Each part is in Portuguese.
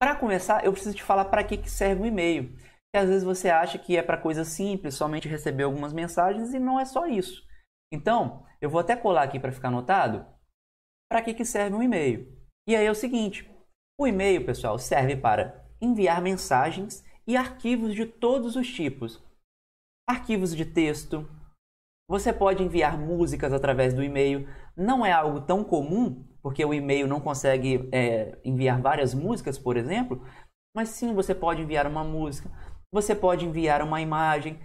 Para começar, eu preciso te falar para que, que serve o e-mail. Que às vezes você acha que é para coisa simples, somente receber algumas mensagens e não é só isso. Então, eu vou até colar aqui para ficar anotado para que, que serve um e-mail. E aí é o seguinte: o e-mail, pessoal, serve para enviar mensagens e arquivos de todos os tipos. Arquivos de texto. Você pode enviar músicas através do e-mail. Não é algo tão comum, porque o e-mail não consegue é, enviar várias músicas, por exemplo, mas sim você pode enviar uma música, você pode enviar uma imagem,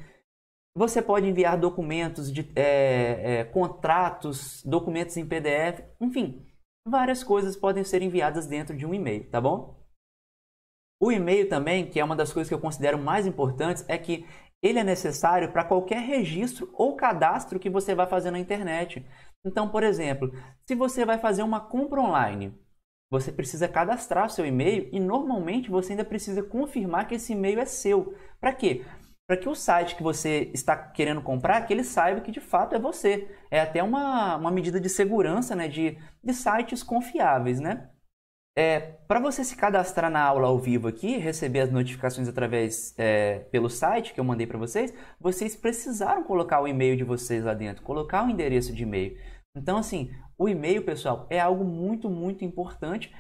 você pode enviar documentos, de, é, é, contratos, documentos em PDF, enfim, várias coisas podem ser enviadas dentro de um e-mail, tá bom? O e-mail também, que é uma das coisas que eu considero mais importantes, é que ele é necessário para qualquer registro ou cadastro que você vai fazer na internet. Então, por exemplo, se você vai fazer uma compra online, você precisa cadastrar seu e-mail e normalmente você ainda precisa confirmar que esse e-mail é seu. Para quê? Para que o site que você está querendo comprar, que ele saiba que de fato é você. É até uma, uma medida de segurança né, de, de sites confiáveis, né? É, para você se cadastrar na aula ao vivo aqui, receber as notificações através é, pelo site que eu mandei para vocês, vocês precisaram colocar o e-mail de vocês lá dentro, colocar o endereço de e-mail. Então, assim, o e-mail, pessoal, é algo muito, muito importante.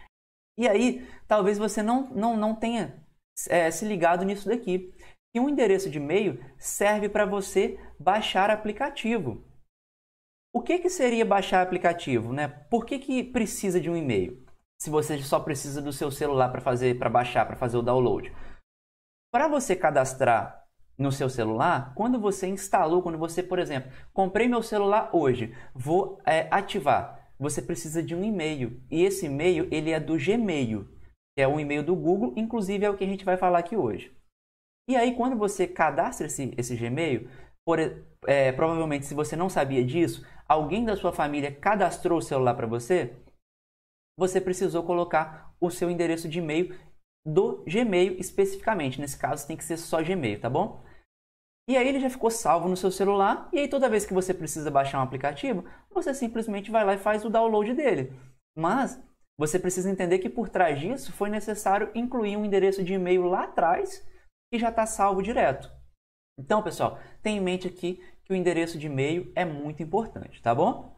E aí, talvez você não, não, não tenha é, se ligado nisso daqui. E um endereço de e-mail serve para você baixar aplicativo. O que, que seria baixar aplicativo? Né? Por que, que precisa de um e-mail? se você só precisa do seu celular para fazer, para baixar, para fazer o download. Para você cadastrar no seu celular, quando você instalou, quando você, por exemplo, comprei meu celular hoje, vou é, ativar. Você precisa de um e-mail e esse e-mail ele é do Gmail, que é um e-mail do Google, inclusive é o que a gente vai falar aqui hoje. E aí quando você cadastra esse, esse Gmail, por, é, provavelmente se você não sabia disso, alguém da sua família cadastrou o celular para você você precisou colocar o seu endereço de e-mail do Gmail especificamente. Nesse caso, tem que ser só Gmail, tá bom? E aí ele já ficou salvo no seu celular, e aí toda vez que você precisa baixar um aplicativo, você simplesmente vai lá e faz o download dele. Mas você precisa entender que por trás disso foi necessário incluir um endereço de e-mail lá atrás que já está salvo direto. Então, pessoal, tenha em mente aqui que o endereço de e-mail é muito importante, tá bom?